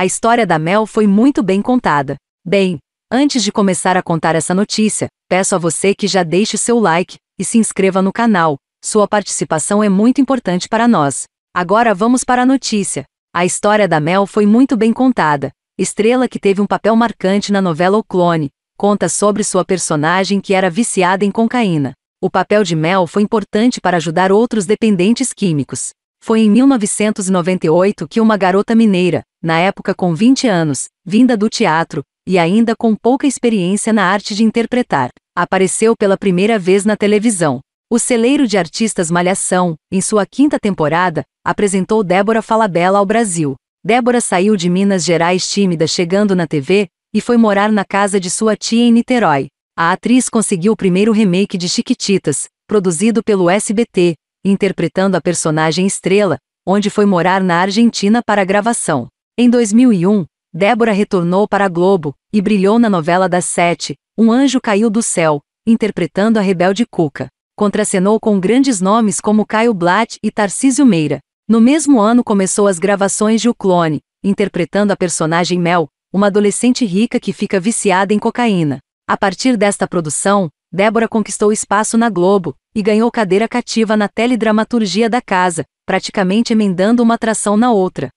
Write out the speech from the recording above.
A história da Mel foi muito bem contada. Bem, antes de começar a contar essa notícia, peço a você que já deixe seu like e se inscreva no canal. Sua participação é muito importante para nós. Agora vamos para a notícia. A história da Mel foi muito bem contada. Estrela que teve um papel marcante na novela O Clone, conta sobre sua personagem que era viciada em cocaína. O papel de Mel foi importante para ajudar outros dependentes químicos. Foi em 1998 que uma garota mineira, na época com 20 anos, vinda do teatro, e ainda com pouca experiência na arte de interpretar, apareceu pela primeira vez na televisão. O celeiro de artistas Malhação, em sua quinta temporada, apresentou Débora Falabella ao Brasil. Débora saiu de Minas Gerais tímida chegando na TV, e foi morar na casa de sua tia em Niterói. A atriz conseguiu o primeiro remake de Chiquititas, produzido pelo SBT, interpretando a personagem Estrela, onde foi morar na Argentina para a gravação. Em 2001, Débora retornou para a Globo e brilhou na novela das sete, Um Anjo Caiu do Céu, interpretando a rebelde Cuca. Contracenou com grandes nomes como Caio Blatt e Tarcísio Meira. No mesmo ano começou as gravações de O Clone, interpretando a personagem Mel, uma adolescente rica que fica viciada em cocaína. A partir desta produção, Débora conquistou espaço na Globo e ganhou cadeira cativa na teledramaturgia da casa, praticamente emendando uma atração na outra.